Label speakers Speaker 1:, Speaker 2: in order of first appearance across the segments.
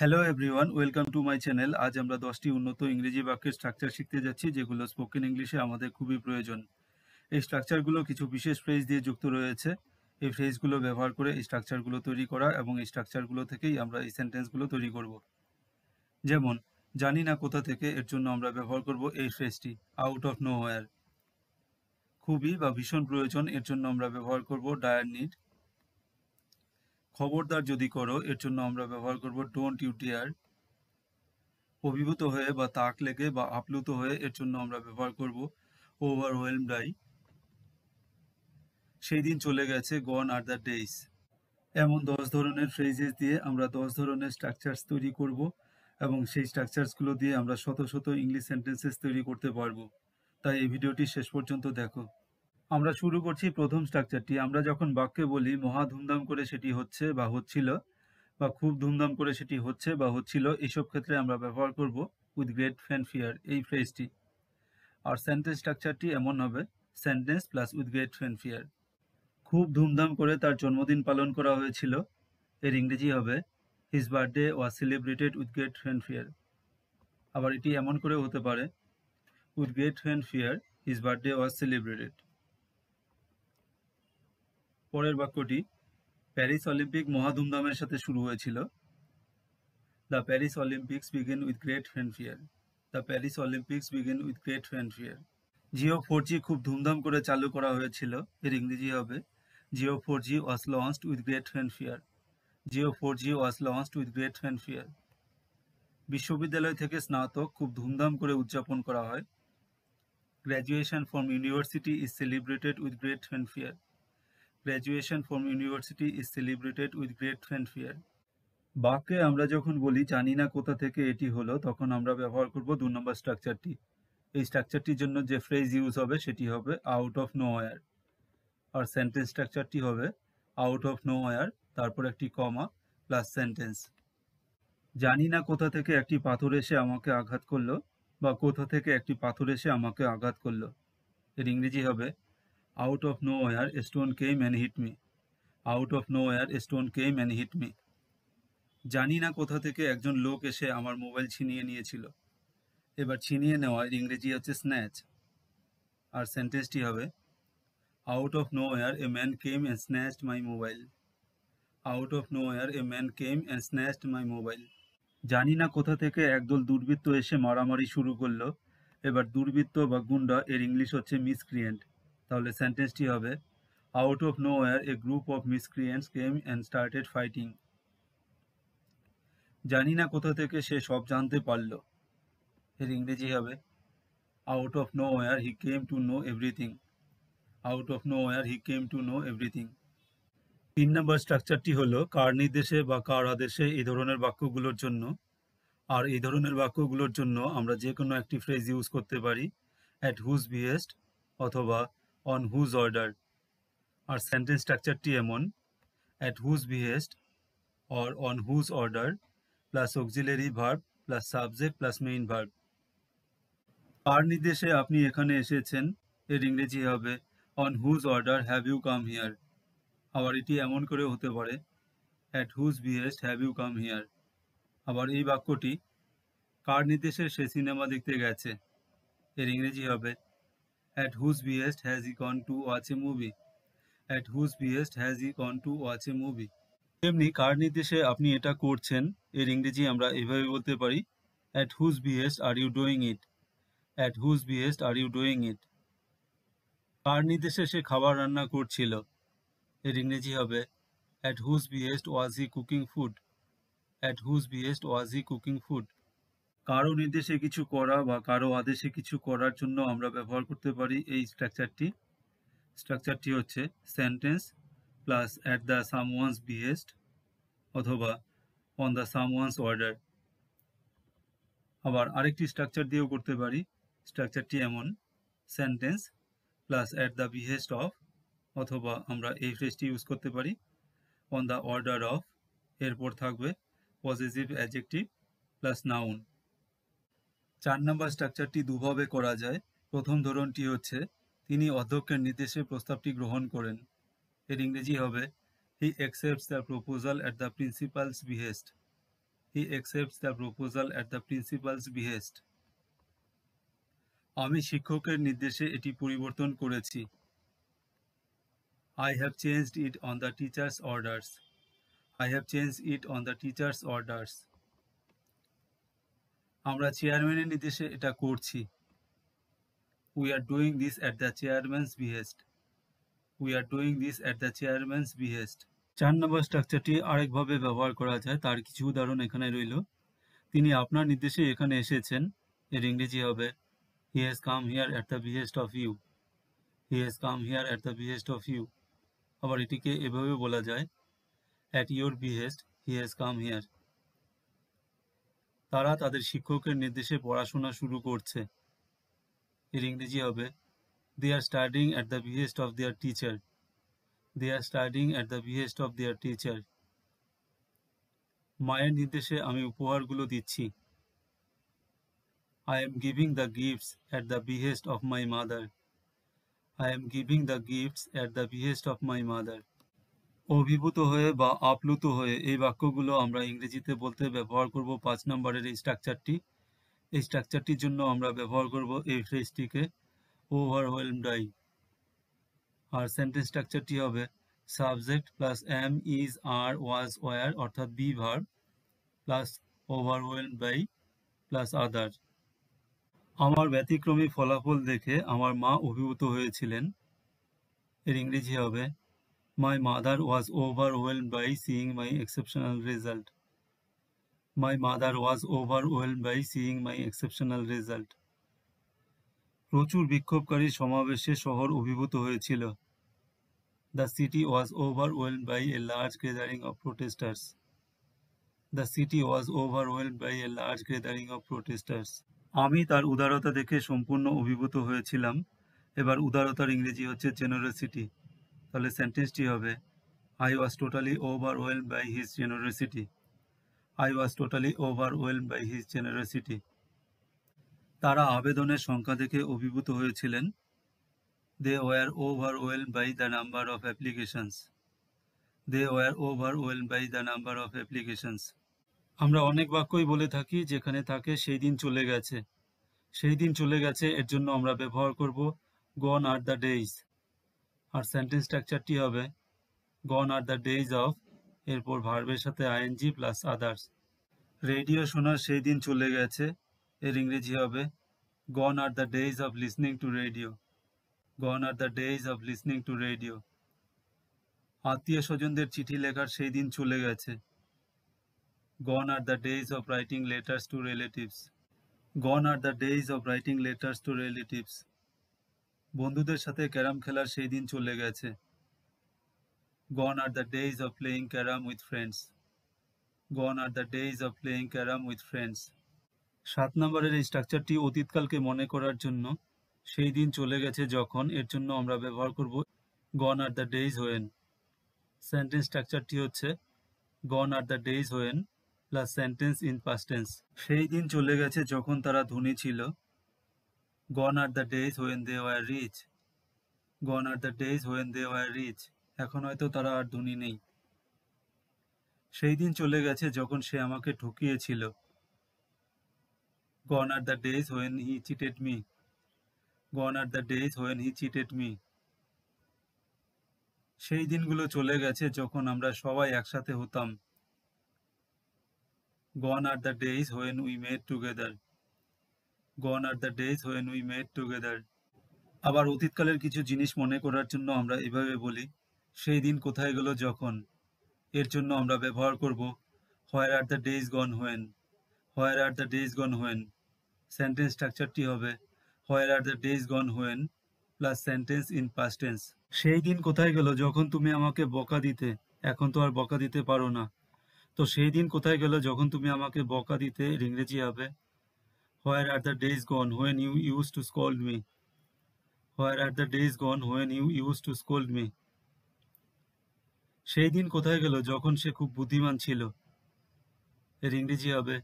Speaker 1: Hello everyone welcome to my channel আজ আমরা দশটি উন্নত ইংরেজি বাক্যের স্ট্রাকচার শিখতে যাচ্ছি যেগুলো স্পোকেন ইংলিশে আমাদের খুবই প্রয়োজন এই স্ট্রাকচারগুলো কিছু বিশেষ ফ্রেজ দিয়ে যুক্ত রয়েছে এই ফ্রেজগুলো ব্যবহার করে এই স্ট্রাকচারগুলো তৈরি করা এবং এই স্ট্রাকচারগুলো থেকেই আমরা এই সেন্টেন্সগুলো তৈরি করব যেমন জানি না কোথা থেকে এর জন্য আমরা ব্যবহার করব এই ফ্রেজটি আউট অফ নো খুবই বা ভীষণ প্রয়োজন এর জন্য আমরা ব্যবহার করব ডায়ার নিড খবরদার যদি করো এর জন্য আমরা ব্যবহার করব ডোন্ট ইউ ডেয়ার অভিভূত হয়ে বা তাক লেগে বা আপ্লুত হয়ে এর জন্য আমরা ব্যবহার করব ওভারওয়েলম ডাই সেই দিন চলে গেছে গন আর দ্য ডেইস এমন দশ ধরনের ফ্রেজেস দিয়ে আমরা দশ ধরনের স্ট্রাকচার্স তৈরি করব এবং সেই স্ট্রাকচার্সগুলো দিয়ে আমরা শত শত ইংলিশ সেন্টেন্সেস তৈরি করতে পারবো তাই এই ভিডিওটি শেষ পর্যন্ত দেখো আমরা শুরু করছি প্রথম স্ট্রাকচারটি আমরা যখন বাক্যে বলি মহা ধুমধাম করে সেটি হচ্ছে বা হচ্ছিল বা খুব ধুমধাম করে সেটি হচ্ছে বা হচ্ছিল এইসব ক্ষেত্রে আমরা ব্যবহার করব উইথ গ্রেট ফ্যানফিয়ার এই ফ্রেজটি আর সেন্টেন্স স্ট্রাকচারটি এমন হবে sentence plus with great fanfare খুব ধুমধাম করে তার জন্মদিন পালন করা হয়েছিল এর ইংরেজি হবে his birthday was celebrated with great fanfare আবার এটি এমন করেও হতে পারে with great fanfare his birthday was celebrated পরের বাক্যটি প্যারিস অলিম্পিক মহাধুমধামের সাথে শুরু হয়েছিল the Paris Olympics begin with great fanfare the Paris Olympics begin with great fanfare Jio four G খুব ধুমধাম করে চালু করা হয়েছিল এর ইংরেজি হবে Jio four G was launched with great fanfare Jio four G was launched with great fanfare বিশ্ববিদ্যালয় থেকে স্নাতক খুব ধুমধাম করে উদযাপন করা হয় graduation from university is celebrated with great fanfare from university is celebrated with great fan fanfare. বাক্যে আমরা যখন বলি জানি না কোথা থেকে এটি হলো তখন আমরা ব্যবহার করব দু নম্বর স্ট্রাকচারটি এই স্ট্রাকচারটির জন্য যে ফ্রেজ ইউজ হবে সেটি হবে আউট অফ নো ওয়ার আর সেন্টেন্স স্ট্রাকচারটি হবে আউট অফ নো ওয়ার তারপর একটি কমা প্লাস সেন্টেন্স জানি না কোথা থেকে একটি পাথর এসে আমাকে আঘাত করলো বা কোথা থেকে একটি পাথর এসে আমাকে আঘাত করলো এর ইংরেজি হবে Out of nowhere, a stone came and hit me. Out of nowhere, a stone came and hit me জানি না কোথা থেকে একজন লোক এসে আমার মোবাইল ছিনিয়ে নিয়েছিল এবার ছিনিয়ে নেওয়ার ইংরেজি হচ্ছে স্ন্যাচ আর সেন্টেন্সটি হবে out of nowhere a man came and snatched my mobile out of nowhere a man came and snatched my mobile জানি না কোথা থেকে একদল দুর্বৃত্ত এসে মারামারি শুরু করলো এবার দুর্বৃত্ত বা গুন্ডা এর ইংলিশ হচ্ছে মিসক্রিয়েন্ট তাহলে সেন্টেন্সটি হবে out of nowhere a group of miscreants came and started fighting জানি না কোথা থেকে সে সব জানতে পারল এর ইংরেজি হবে out of nowhere he came to know everything out of nowhere he came to know everything তিন নম্বর স্ট্রাকচারটি হলো কার নির্দেশে বা কার আদেশে এই ধরনের বাক্যগুলোর জন্য আর এই ধরনের বাক্যগুলোর জন্য আমরা যে কোনো একটি ফ্রেজ ইউজ করতে পারি অ্যাট হুজ বিয়েস্ট অথবা অন হুজ অর্ডার আর সেন্টেন্স স্ট্রাকচারটি এমন at whose behest or on whose order plus auxiliary verb plus subject plus main verb কার নির্দেশে আপনি এখানে এসেছেন এর ইংরেজি হবে on whose order have you come here আবার এটি এমন করে হতে পারে at whose behest have you come here আবার এই বাক্যটি কার নির্দেশে সে সিনেমা দেখতে গেছে এর ইংরেজি হবে At whose behest has he gone to watch a movie? At whose behest has he gone to watch a movie? তেমনি কার নির্দেশে আপনি এটা করছেন এর ইংরেজি আমরা এভাবে বলতে পারি at whose behest are you doing it at whose behest are you doing it কার নির্দেশে সে খাবার রান্না করছিল এর ইংরেজি হবে at whose behest was he cooking food at whose behest was he cooking food কারো নির্দেশে কিছু করা বা কারো আদেশে কিছু করার জন্য আমরা ব্যবহার করতে পারি এই স্ট্রাকচারটি স্ট্রাকচারটি হচ্ছে sentence plus at the someone's behest অথবা on the someone's order আবার আরেকটি স্ট্রাকচার দিয়েও করতে পারি স্ট্রাকচারটি এমন sentence plus at the behest of অথবা আমরা এই ফ্রেজটি ইউজ করতে পারি অন দ্য অর্ডার অফ এরপর থাকবে পজিটিভ অ্যাজেক্টিভ প্লাস নাউন চার নম্বর স্ট্রাকচারটি দুভাবে করা যায় প্রথম ধরনটি হচ্ছে তিনি অধ্যক্ষের নির্দেশে প্রস্তাবটি গ্রহণ করেন এর ইংরেজি হবে he accepts the proposal at the principal's behest he accepts the proposal at the principal's behest আমি শিক্ষকের নির্দেশে এটি পরিবর্তন করেছি I have changed it on the teacher's orders I have change it on the teacher's orders আমরা চেয়ারম্যানের নির্দেশে এটা করছি we are doing this at the chairman's behest we are doing this at the chairman's behest চার নম্বর স্ট্রাকচারটি আরেকভাবে ব্যবহার করা যায় তার কিছু উদাহরণ এখানে রইল তিনি আপনার নির্দেশে এখানে এসেছেন এর ইংরেজি হবে he has come here at the behest of you he has come here at the behest of you আবার এটিকে এভাবে বলা যায় at your behest he has come here তারা তাদের শিক্ষকের নির্দেশে পড়াশোনা শুরু করছে এর ইংরেজি হবে দে আর স্টার্ডিং at the behest of their teacher they R স্টার্ডিং at the behest of their teacher মায়ের নির্দেশে আমি উপহারগুলো দিচ্ছি I am giving the gifts at the behest of my mother I am giving the gifts at the behest of my mother অভিভূত হয়ে বা আপ্লুত হয়ে এই বাক্যগুলো আমরা ইংরেজিতে বলতে ব্যবহার করব পাঁচ নম্বরের এই স্ট্রাকচারটি এই স্ট্রাকচারটির জন্য আমরা ব্যবহার করব এই ফ্রেজটিকে ওভারওয়েলমডাই আর সেন্টেন্স স্ট্রাকচারটি হবে subject plus am is are was were অর্থাৎ be verb plus overwhelm by plus other আমার ব্যতিক্রমী ফলাফল দেখে আমার মা অভিভূত হয়েছিলেন এর ইংরেজি হবে My mother was overwhelmed by seeing my exceptional result. My mother was overwhelmed by seeing my exceptional result. প্রচুর বিক্ষোভকারী সমাবেশে শহর অভিভূত হয়েছিল the city was overwhelmed by a large gathering of protesters the city was overwhelmed by a large gathering of protesters আমি তার উদারতা দেখে সম্পূর্ণ অভিভূত হয়েছিলাম এবার উদারতার ইংরেজি হচ্ছে জেনারেসিটি তাহলে সেন্টেন্সটি হবে I was totally over well by his generosity I was totally over well by his generosity তারা আবেদনের সংখ্যা দেখে অভিভূত হয়েছিলেন they were over well by the number of applications they were over well by the number of applications আমরা অনেক বাক্যই বলে থাকি যেখানে থাকে সেই দিন চলে গেছে সেই দিন চলে গেছে এর জন্য আমরা ব্যবহার করব গন আর দ্য ডেইজ আর সেন্টেন্স স্ট্রাকচারটি হবে gone are the days of এরপর ভার্বের সাথে আইএনজি প্লাস আদার্স রেডিও শোনার সেই দিন চলে গেছে এর ইংরেজি হবে gone are the days of listening to radio gone are the days of listening to radio আত্মীয় স্বজনদের চিঠি লেখার সেই দিন চলে গেছে gone are the days of writing letters to relatives gone are the days of writing letters to relatives বন্ধুদের সাথে ক্যারাম খেলার সেই দিন চলে গেছে gone are the days of playing carrom with friends gone are the days of playing carrom with friends সাত নম্বরের এই স্ট্রাকচারটি অতীতকালকে মনে করার জন্য সেই দিন চলে গেছে যখন এর জন্য আমরা ব্যবহার করব gone are the days when sentence স্ট্রাকচারটি হচ্ছে gone are the days when plus sentence in past tense সেই দিন চলে গেছে যখন তারা ধনী ছিল Gone are the days when they were rich. Gone are the days when they were rich. এখন হয়তো তারা আর ধনী নেই সেই দিন চলে গেছে যখন সে আমাকে ঠকিয়েছিল gone are the days when he cheated me gone are the days when he cheated me সেই দিনগুলো চলে গেছে যখন আমরা সবাই একসাথে হতাম gone are the days when we made together gone are the days when we made together আবার অতীতকালের কিছু জিনিস মনে করার জন্য আমরা এভাবে বলি সেই দিন কোথায় গেল যখন এর জন্য আমরা ব্যবহার করব where are the days gone when where are the days gone when sentence স্ট্রাকচারটি হবে where are the days gone when plus sentence in past tense tense সেই দিন কোথায় গেল যখন তুমি আমাকে বকা দিতে এখন তো আর বকা দিতে পারো না তো সেই দিন কোথায় গেল যখন তুমি আমাকে বকা দিতে ইংরেজি হবে Where are the days gone when you used to scold me? Where are the days gone when you used to scold me? সেই দিন কোথায় গেল যখন সে খুব বুদ্ধিমান ছিল এর ইংরেজি হবে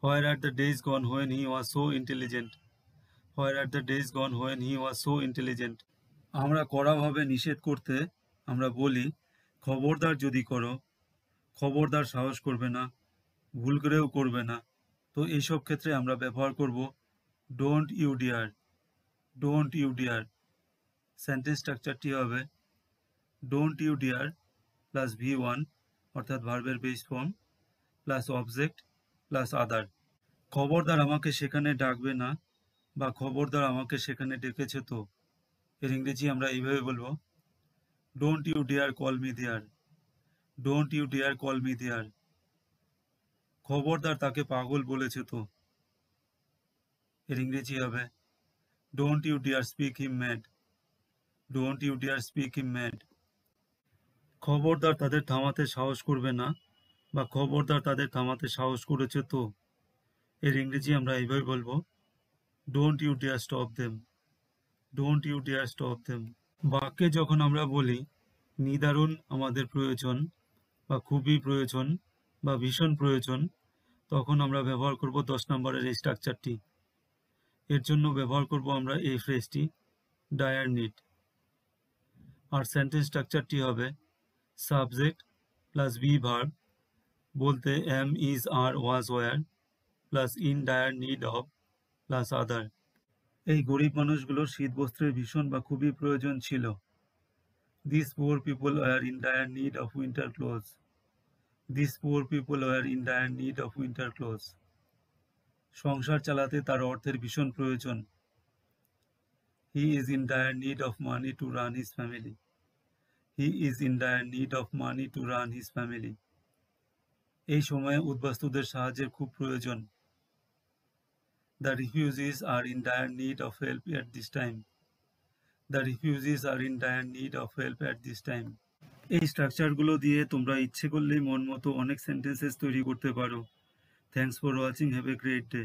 Speaker 1: where are the days gone when he was so intelligent where are the days gone when he was so intelligent আমরা কড়াভাবে নিষেধ করতে আমরা বলি খবরদার যদি করো খবরদার সাহস করবে না ভুল করেও করবে না তো এইসব ক্ষেত্রে আমরা ব্যবহার করব don't you dare don't you dare sentence স্ট্রাকচারটি হবে don't you dare plus V one অর্থাৎ ভার্বের base form plus object plus other খবরদার আমাকে সেখানে ডাকবে না বা খবরদার আমাকে সেখানে ডেকেছে তো এর ইংরেজি আমরা এইভাবে বলবো don't you dare call me there don't you dare call me there খবরদার তাকে পাগল বলেছে তো এর ইংরেজি হবে don't you dare speak him mad don't you dare speak him mad খবরদার তাদের থামাতে সাহস করবে না বা খবরদার তাদের থামাতে সাহস করেছে তো এর ইংরেজি আমরা এইভাবে বলবো don't you dare stop them don't you dare stop them বাক্যে যখন আমরা বলি নিদারুণ আমাদের প্রয়োজন বা খুবই প্রয়োজন বা ভীষণ প্রয়োজন তখন আমরা ব্যবহার করব দশ নম্বরের এই স্ট্রাকচারটি এর জন্য ব্যবহার করব আমরা এই ফ্রেজটি ডায়ার নিড আর সেন্টেন্স স্ট্রাকচারটি হবে সাবজেক্ট প্লাস বি ভার্ব বলতে am is are was were plus in dire need of plus other এই গরিব মানুষগুলোর শীত বস্ত্রের ভীষণ বা খুবই প্রয়োজন ছিল this poor people are in dire need of winter clothes this poor people were in dire need of winter clothes সংসার চালাতে তার অর্থের ভীষণ প্রয়োজন he is in dire need of money to run his family he is in dire need of money to run his family এই সময়ে উদ্বাস্তুদের সাহায্যের খুব প্রয়োজন the refugees are in dire need of help at this time the refugees are in dire need of help at this time এই স্ট্রাকচারগুলো দিয়ে তোমরা ইচ্ছে করলেই মন মতো অনেক সেন্টেন্সেস তৈরি করতে পারো thanks for watching have a great day